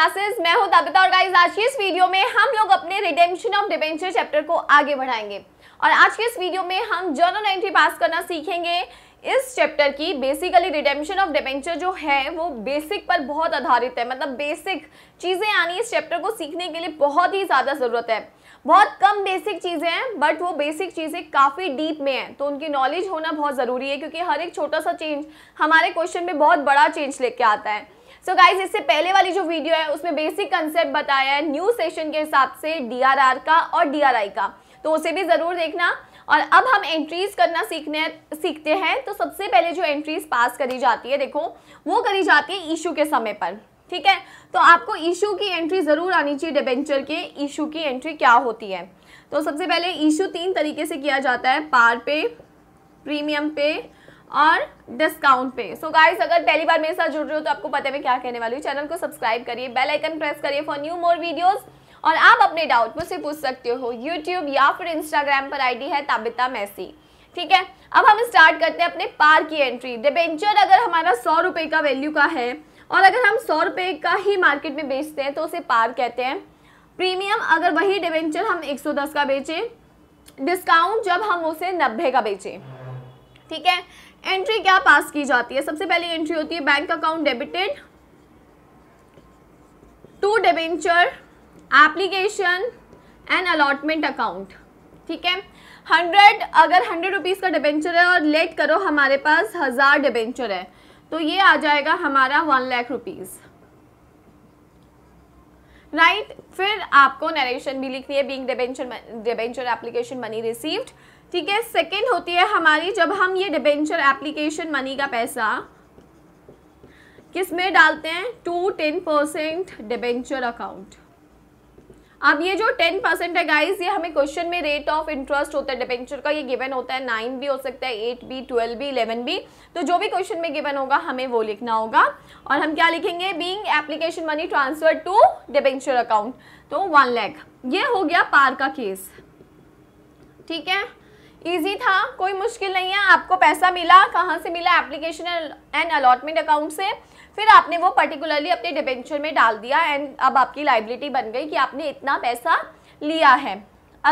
Classes मैं हूं तबिता और गाइस आज की इस वीडियो में हम लोग अपने रिडेम्पशन ऑफ डिबेंचर चैप्टर को आगे बढ़ाएंगे और आज के इस वीडियो में हम जर्नल एंट्री पास करना सीखेंगे इस चैप्टर की बेसिकली रिडेम्पशन ऑफ डिबेंचर जो है वो बेसिक पर बहुत आधारित है मतलब बेसिक चीज़ें आनी इस चैप्टर को सीखने के लिए बहुत ही ज़्यादा ज़रूरत है बहुत कम बेसिक चीज़ें हैं बट वो बेसिक चीज़ें काफ़ी डीप में हैं तो उनकी नॉलेज होना बहुत ज़रूरी है क्योंकि हर एक छोटा सा चेंज हमारे क्वेश्चन में बहुत बड़ा चेंज लेके आता है सो so गाइज इससे पहले वाली जो वीडियो है उसमें बेसिक कंसेप्ट बताया है न्यू सेशन के हिसाब से डीआरआर का और डीआरआई का तो उसे भी ज़रूर देखना और अब हम एंट्रीज करना सीखने सीखते हैं तो सबसे पहले जो एंट्रीज पास करी जाती है देखो वो करी जाती है इशू के समय पर ठीक है तो आपको इशू की एंट्री ज़रूर आनी चाहिए डिबेंचर के इशू की एंट्री क्या होती है तो सबसे पहले इशू तीन तरीके से किया जाता है पार पे प्रीमियम पे और डिस्काउंट पे सो so गाइस अगर पहली बार मेरे साथ जुड़ रहे हो तो आपको पता है मैं क्या कहने वाली हूँ चैनल को सब्सक्राइब करिए बेल आइकन प्रेस करिए फॉर न्यू मोर वीडियोस और आप अपने डाउट मुझसे पूछ सकते हो यूट्यूब या फिर इंस्टाग्राम पर आईडी है ताबिता मैसी ठीक है अब हम स्टार्ट करते हैं अपने पार की एंट्री डिबेंचर अगर हमारा सौ का वैल्यू का है और अगर हम सौ का ही मार्केट में बेचते हैं तो उसे पार कहते हैं प्रीमियम अगर वही डिबेंचर हम 110 का बेचें डिस्काउंट जब हम उसे 90 का बेचें ठीक है एंट्री क्या पास की जाती है सबसे पहली एंट्री होती है bank account debited to debenture application and allotment account ठीक है हंड्रेड अगर हंड्रेड रुपीज़ का डिबेंचर है और लेट करो हमारे पास हज़ार डिबेंचर है तो ये आ जाएगा हमारा one lakh rupees right right? फिर आपको नरेशन भी लिखनी है being debenture debenture application money received ठीक है सेकेंड होती है हमारी जब हम ये डिबेंचर एप्लीकेशन मनी का पैसा किस में डालते हैं to ten percent debenture account अब ये जो टेन परसेंट है गाइस ये हमें क्वेश्चन में रेट ऑफ इंटरेस्ट होता है डिबेंचर का ये गिवन होता है नाइन भी हो सकता है एट भी ट्वेल्व भी इलेवन भी तो जो भी क्वेश्चन में गिवन होगा हमें वो लिखना होगा और हम क्या लिखेंगे being application money transfer to debenture account तो वन लैख ये हो गया पार का केस ठीक है इजी था कोई मुश्किल नहीं है आपको पैसा मिला कहाँ से मिला एप्लीकेशन एंड अलॉटमेंट अकाउंट से फिर आपने वो पर्टिकुलरली अपने डिबेंचर में डाल दिया एंड अब आपकी लाइबिलिटी बन गई कि आपने इतना पैसा लिया है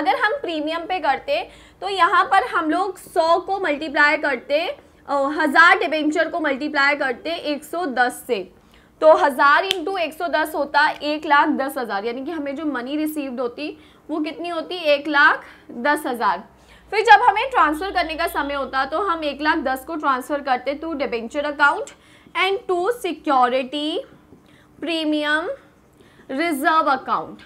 अगर हम प्रीमियम पे करते तो यहाँ पर हम लोग सौ को मल्टीप्लाई करते हज़ार डिबेंचर को मल्टीप्लाई करते एक सौ दस से तो हज़ार इंटू एक सौ दस होता एक लाख दस हज़ार यानी कि हमें जो मनी रिसीव्ड होती वो कितनी होती एक लाख दस हज़ार फिर जब हमें ट्रांसफ़र करने का समय होता तो हम एक लाख दस को ट्रांसफ़र करते to debenture account and to security premium reserve account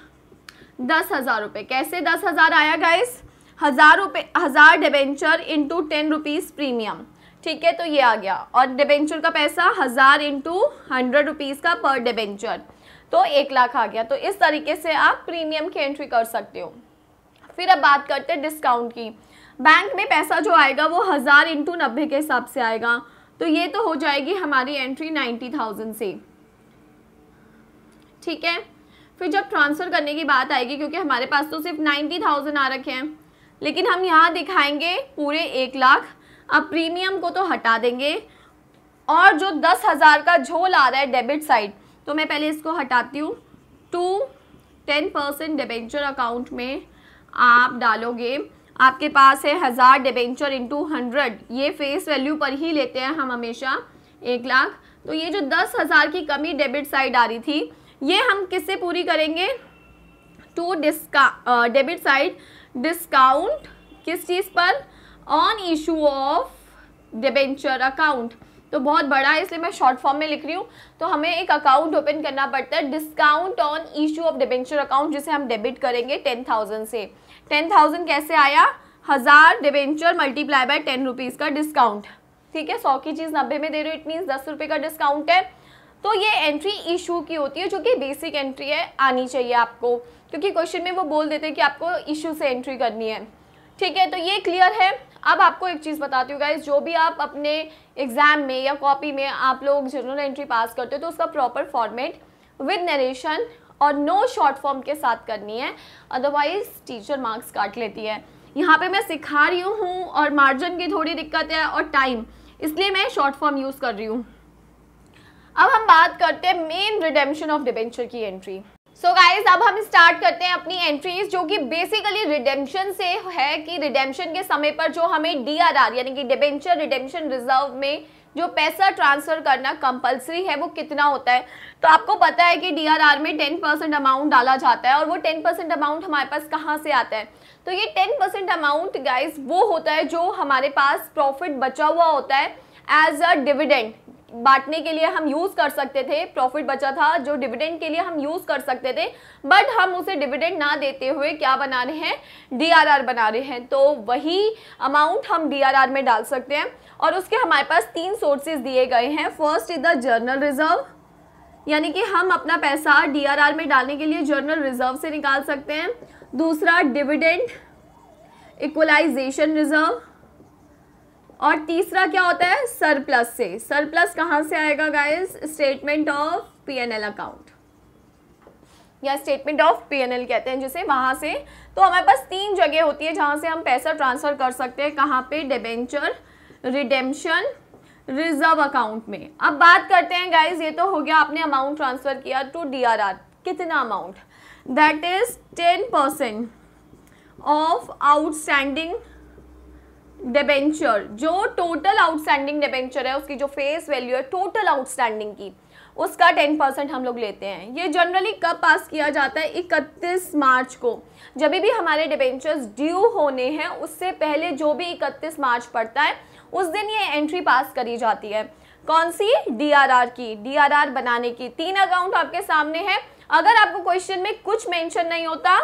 दस हज़ार रुपये कैसे दस हज़ार आया गाइस हज़ार रुपये हज़ार debenture into ten rupees premium ठीक है तो ये आ गया और डिबेंचर का पैसा हज़ार इंटू हंड्रेड रुपीज़ का पर डिबेंचर तो एक लाख आ गया तो इस तरीके से आप प्रीमियम की एंट्री कर सकते हो फिर अब बात करते हैं डिस्काउंट की बैंक में पैसा जो आएगा वो हज़ार इंटू नब्बे के हिसाब से आएगा तो ये तो हो जाएगी हमारी एंट्री नाइन्टी थाउजेंड से ठीक है फिर जब ट्रांसफ़र करने की बात आएगी क्योंकि हमारे पास तो सिर्फ नाइन्टी थाउजेंड आ रखे हैं लेकिन हम यहाँ दिखाएंगे पूरे एक लाख अब प्रीमियम को तो हटा देंगे और जो दस हज़ार का झोल आ रहा है डेबिट साइड तो मैं पहले इसको हटाती हूँ to ten percent debenture account में आप डालोगे आपके पास है हज़ार डिबेंचर इंटू हंड्रेड ये फेस वैल्यू पर ही लेते हैं हम हमेशा एक लाख तो ये जो दस हज़ार की कमी डेबिट साइड आ रही थी ये हम किससे पूरी करेंगे टू डिस्का डेबिट साइड डिस्काउंट किस चीज़ पर on issue of debenture account तो बहुत बड़ा है इसलिए मैं शॉर्ट फॉर्म में लिख रही हूँ तो हमें एक अकाउंट ओपन करना पड़ता है discount on issue of debenture account जिसे हम डेबिट करेंगे टेन थाउजेंड से टेन थाउजेंड कैसे आया हज़ार debenture multiply by ten rupees का डिस्काउंट ठीक है सौ की चीज़ नब्बे में दे रहे हो इट मीन्स दस रुपये का डिस्काउंट है तो ये एंट्री इशू की होती है जो कि बेसिक एंट्री है आनी चाहिए आपको क्योंकि क्वेश्चन में वो बोल देते हैं कि आपको इशू से एंट्री करनी है ठीक है तो ये क्लियर है अब आपको एक चीज़ बताती हूँ गाइज जो भी आप अपने एग्जाम में या कॉपी में आप लोग जनरल एंट्री पास करते हो तो उसका प्रॉपर फॉर्मेट विद नरेशन और नो शॉर्ट फॉर्म के साथ करनी है अदरवाइज टीचर मार्क्स काट लेती है यहाँ पे मैं सिखा रही हूँ और मार्जिन की थोड़ी दिक्कत है और टाइम इसलिए मैं शॉर्ट फॉर्म यूज़ कर रही हूँ अब हम बात करते हैं मेन रिडेम्पशन ऑफ डिबेंचर की एंट्री सो so गाइज अब हम स्टार्ट करते हैं अपनी एंट्रीज जो कि बेसिकली रिडेम्पशन से है कि रिडेम्पशन के समय पर जो हमें डीआरआर यानी कि डिबेंचर रिडेम्पशन रिजर्व में जो पैसा ट्रांसफर करना कंपलसरी है वो कितना होता है तो आपको पता है कि डीआरआर में टेन परसेंट अमाउंट डाला जाता है और वो टेन परसेंट अमाउंट हमारे पास कहाँ से आता है तो ये टेन परसेंट अमाउंट गाइज वो होता है जो हमारे पास प्रॉफिट बचा हुआ होता है एज अ डिविडेंड बांटने के लिए हम यूज़ कर सकते थे प्रॉफिट बचा था जो डिविडेंड के लिए हम यूज़ कर सकते थे बट हम उसे डिविडेंड ना देते हुए क्या बना रहे हैं डीआरआर बना रहे हैं तो वही अमाउंट हम डीआरआर में डाल सकते हैं और उसके हमारे पास तीन सोर्सेज दिए गए हैं first is the general reserve यानी कि हम अपना पैसा डी में डालने के लिए जर्नल रिजर्व से निकाल सकते हैं दूसरा डिविडेंड इक्वलाइजेशन रिजर्व और तीसरा क्या होता है सरप्लस से सरप्लस कहाँ से आएगा guys statement of PNL account या स्टेटमेंट ऑफ पीएनएल कहते हैं जिसे वहाँ से तो हमारे पास तीन जगह होती है जहाँ से हम पैसा ट्रांसफ़र कर सकते हैं कहाँ पे डिबेंचर रिडेम्पशन रिजर्व अकाउंट में अब बात करते हैं गाइज ये तो हो गया आपने अमाउंट ट्रांसफ़र किया टू डी कितना amount that is ten percent of outstanding debenture जो टोटल आउटस्टैंडिंग डिबेंचर है उसकी जो फेस वैल्यू है टोटल आउटस्टैंडिंग की उसका टेन परसेंट हम लोग लेते हैं ये जनरली कब पास किया जाता है इकतीस मार्च को जब भी हमारे डिबेंचर्स ड्यू होने हैं उससे पहले जो भी इकतीस मार्च पड़ता है उस दिन ये एंट्री पास करी जाती है कौन सी डीआरआर की डीआरआर बनाने की तीन अकाउंट आपके सामने है अगर आपको क्वेश्चन में कुछ मेंशन नहीं होता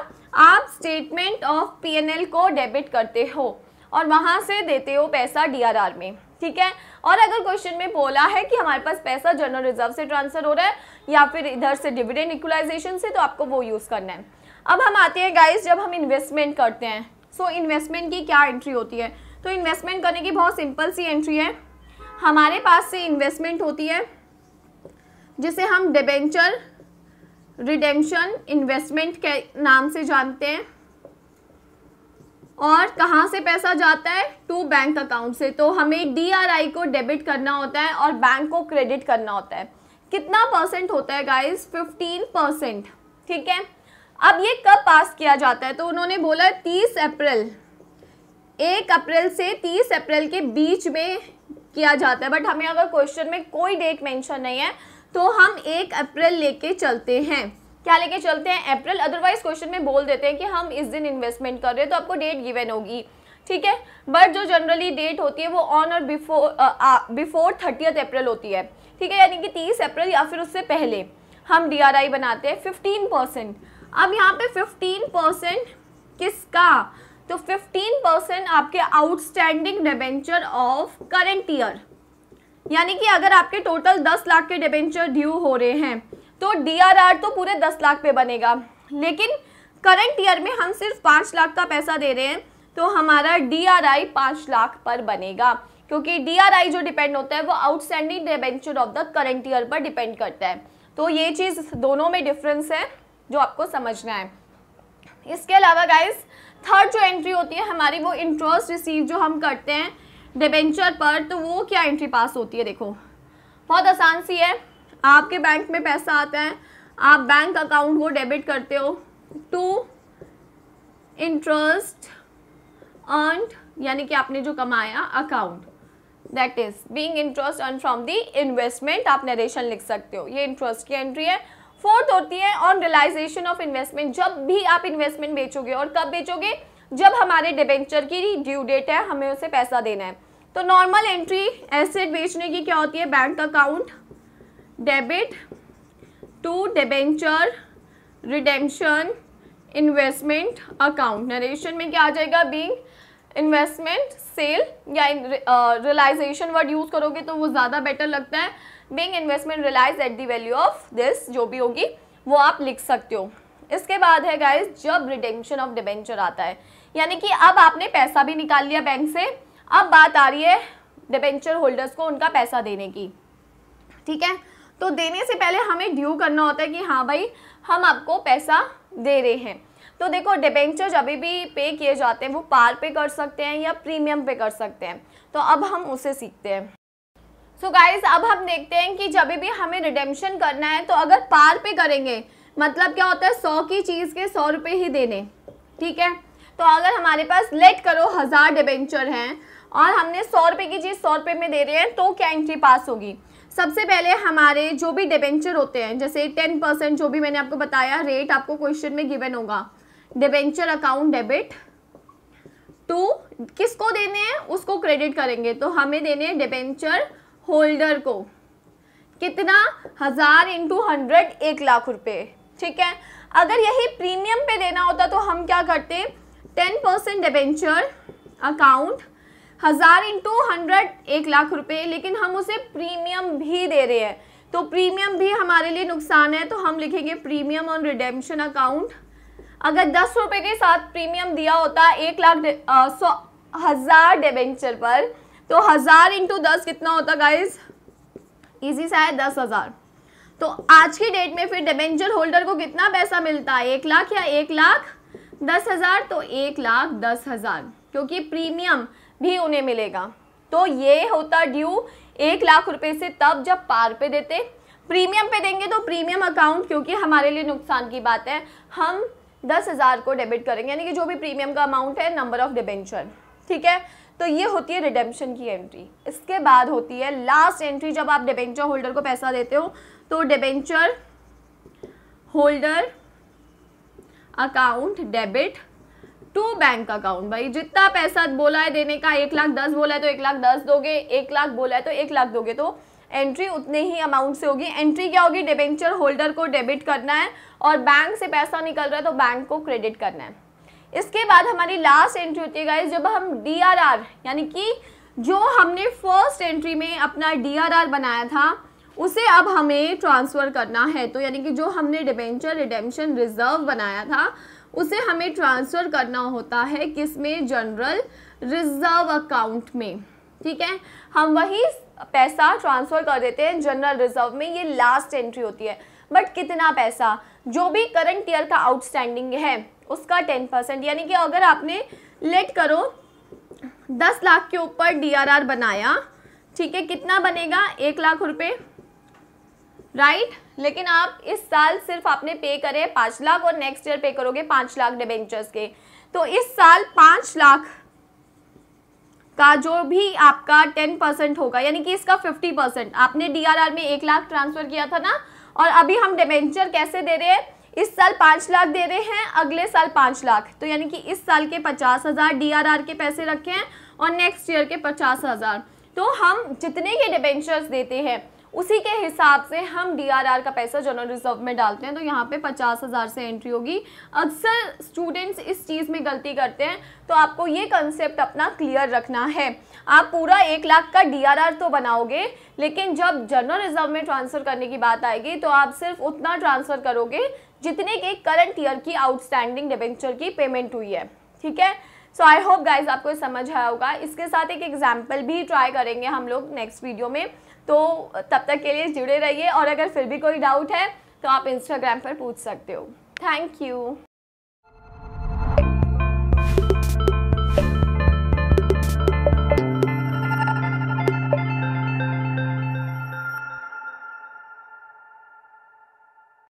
आप स्टेटमेंट ऑफ पीएनएल को डेबिट करते हो और वहाँ से देते हो पैसा डीआरआर में ठीक है और अगर क्वेश्चन में बोला है कि हमारे पास पैसा जनरल रिजर्व से ट्रांसफर हो रहा है या फिर इधर से डिविडेंड इक्वलाइजेशन से तो आपको वो यूज़ करना है अब हम आते हैं गाइस जब हम इन्वेस्टमेंट करते हैं सो so, इन्वेस्टमेंट की क्या एंट्री होती है तो इन्वेस्टमेंट करने की बहुत सिंपल सी एंट्री है हमारे पास से इन्वेस्टमेंट होती है जिसे हम डिबेंचर रिडेम्पशन इन्वेस्टमेंट के नाम से जानते हैं और कहाँ से पैसा जाता है टू बैंक अकाउंट से तो हमें डी को डेबिट करना होता है और बैंक को क्रेडिट करना होता है कितना परसेंट होता है गाइस 15 परसेंट ठीक है अब ये कब पास किया जाता है तो उन्होंने बोला 30 अप्रैल एक अप्रैल से 30 अप्रैल के बीच में किया जाता है बट हमें अगर क्वेश्चन में कोई डेट मेंशन नहीं है तो हम एक अप्रैल लेके चलते हैं क्या लेके चलते हैं अप्रैल अदरवाइज क्वेश्चन में बोल देते हैं कि हम इस दिन इन्वेस्टमेंट कर रहे हैं तो आपको डेट गिवन होगी ठीक है बट जो जनरली डेट होती है वो ऑन और बिफोर बिफोर थर्टियथ अप्रैल होती है ठीक है यानी कि तीस अप्रैल या फिर उससे पहले हम डी बनाते हैं फिफ्टीन परसेंट अब यहाँ पे फिफ्टीन परसेंट किसका तो फिफ्टीन परसेंट आपके outstanding debenture of current year यानी कि अगर आपके टोटल दस लाख के डिबेंचर ड्यू हो रहे हैं तो डीआरआर तो पूरे दस लाख पे बनेगा लेकिन करंट ईयर में हम सिर्फ पाँच लाख का पैसा दे रहे हैं तो हमारा डी आर आई पाँच लाख पर बनेगा क्योंकि डी आर आई जो डिपेंड होता है वो outstanding debenture of the current year पर डिपेंड करता है तो ये चीज़ दोनों में डिफरेंस है जो आपको समझना है इसके अलावा गाइज थर्ड जो एंट्री होती है हमारी वो इंटरेस्ट रिसीव जो हम करते हैं डिबेंचर पर तो वो क्या एंट्री पास होती है देखो बहुत आसान सी है आपके बैंक में पैसा आता है आप बैंक अकाउंट को डेबिट करते हो टू इंटरेस्ट अर्नड यानी कि आपने जो कमाया account that is being interest earn from the investment आप नरेशन लिख सकते हो ये इंटरेस्ट की एंट्री है फोर्थ होती है ऑन रियलाइजेशन ऑफ इन्वेस्टमेंट जब भी आप इन्वेस्टमेंट बेचोगे और कब बेचोगे जब हमारे डिबेंचर की ड्यू डेट है हमें उसे पैसा देना है तो नॉर्मल एंट्री एसेट बेचने की क्या होती है bank account debit to debenture redemption investment account narration में क्या आ जाएगा बींग इन्वेस्टमेंट सेल या रियलाइजेशन वर्ड यूज़ करोगे तो वो ज़्यादा बेटर लगता है being investment realize at the value of this जो भी होगी वो आप लिख सकते हो इसके बाद है गाइज जब रिडेम्पशन ऑफ डिबेंचर आता है यानी कि अब आपने पैसा भी निकाल लिया बैंक से अब बात आ रही है डिबेंचर होल्डर्स को उनका पैसा देने की ठीक है तो देने से पहले हमें ड्यू करना होता है कि हाँ भाई हम आपको पैसा दे रहे हैं तो देखो डिबेंचर जब भी पे किए जाते हैं वो पार पे कर सकते हैं या प्रीमियम पे कर सकते हैं तो अब हम उसे सीखते हैं सो so गाइज अब हम देखते हैं कि जब भी हमें रिडेम्पशन करना है तो अगर पार पे करेंगे मतलब क्या होता है सौ की चीज़ के सौ रुपये ही देने ठीक है तो अगर हमारे पास लेट करो हज़ार डिबेंचर हैं और हमने सौ रुपये की चीज़ सौ रुपये में दे रहे हैं तो क्या एंट्री पास होगी सबसे पहले हमारे जो भी डिबेंचर होते हैं जैसे टेन परसेंट जो भी मैंने आपको बताया रेट आपको क्वेश्चन में गिवन होगा डिबेंचर अकाउंट डेबिट टू किसको देने हैं उसको क्रेडिट करेंगे तो हमें देने हैं डिबेंचर होल्डर को कितना हज़ार इंटू हंड्रेड एक लाख रुपए ठीक है अगर यही प्रीमियम पे देना होता तो हम क्या करते टेन परसेंट डिबेंचर अकाउंट हज़ार इंटू हंड्रेड एक लाख रुपए लेकिन हम उसे प्रीमियम भी दे रहे हैं तो प्रीमियम भी हमारे लिए नुकसान है तो हम लिखेंगे प्रीमियम ऑन रिडेम्पशन अकाउंट अगर दस रुपये के साथ प्रीमियम दिया होता एक लाख सौ हज़ार डेबेंचर पर तो हज़ार इंटू दस कितना होता गाइज इजी सा है दस हज़ार तो आज की डेट में फिर डिबेंचर होल्डर को कितना पैसा मिलता है एक लाख या एक लाख दस हज़ार तो एक लाख दस हज़ार क्योंकि प्रीमियम भी उन्हें मिलेगा तो ये होता ड्यू एक लाख रुपए से तब जब पार पे देते प्रीमियम पे देंगे तो प्रीमियम अकाउंट क्योंकि हमारे लिए नुकसान की बात है हम दस हज़ार को डेबिट करेंगे यानी कि जो भी प्रीमियम का अमाउंट है नंबर ऑफ डिबेंचर ठीक है तो ये होती है रिडेम्पशन की एंट्री इसके बाद होती है लास्ट एंट्री जब आप डिबेंचर होल्डर को पैसा देते हो तो debenture holder account debit to bank account भाई जितना पैसा बोला है देने का एक लाख दस बोला है तो एक लाख दस दोगे एक लाख बोला है तो एक लाख दोगे तो एंट्री उतने ही अमाउंट से होगी एंट्री क्या होगी डिबेंचर होल्डर को डेबिट करना है और बैंक से पैसा निकल रहा है तो बैंक को क्रेडिट करना है इसके बाद हमारी लास्ट एंट्री होती है गाइज जब हम डी यानी कि जो हमने फर्स्ट एंट्री में अपना डी बनाया था उसे अब हमें ट्रांसफ़र करना है तो यानी कि जो हमने डिबेंचर रिडेम्शन रिजर्व बनाया था उसे हमें ट्रांसफ़र करना होता है किस में जनरल रिज़र्व अकाउंट में ठीक है हम वही पैसा ट्रांसफ़र कर देते हैं जनरल रिज़र्व में ये लास्ट एंट्री होती है बट कितना पैसा जो भी करंट ईयर का आउटस्टैंडिंग है उसका टेन परसेंट यानी कि अगर आपने लेट करो दस लाख के ऊपर डी बनाया ठीक है कितना बनेगा एक लाख रुपये राइट लेकिन आप इस साल सिर्फ आपने पे करे पाँच लाख और नेक्स्ट ईयर पे करोगे पाँच लाख डिबेंचर्स के तो इस साल पाँच लाख का जो भी आपका टेन परसेंट होगा यानी कि इसका फिफ्टी परसेंट आपने डीआरआर में एक लाख ट्रांसफर किया था ना और अभी हम डिबेंचर कैसे दे रहे हैं इस साल पाँच लाख दे रहे हैं अगले साल पाँच लाख तो यानी कि इस साल के पचास हज़ार डी के पैसे रखे हैं और नेक्स्ट ईयर के पचास हज़ार तो हम जितने के डिबेंचर्स देते हैं उसी के हिसाब से हम डीआरआर का पैसा जनरल रिजर्व में डालते हैं तो यहाँ पे पचास हज़ार से एंट्री होगी अक्सर स्टूडेंट्स इस चीज़ में गलती करते हैं तो आपको ये कंसेप्ट अपना क्लियर रखना है आप पूरा एक लाख का डीआरआर तो बनाओगे लेकिन जब जनरल रिजर्व में ट्रांसफ़र करने की बात आएगी तो आप सिर्फ उतना ट्रांसफ़र करोगे जितने के करंट ईयर की आउटस्टैंडिंग डिबेंचर की पेमेंट हुई है ठीक है सो आई होप गाइज आपको समझ आया होगा इसके साथ एक एग्जाम्पल भी ट्राई करेंगे हम लोग नेक्स्ट वीडियो में तो तब तक के लिए जुड़े रहिए और अगर फिर भी कोई डाउट है तो आप इंस्टाग्राम पर पूछ सकते हो थैंक यू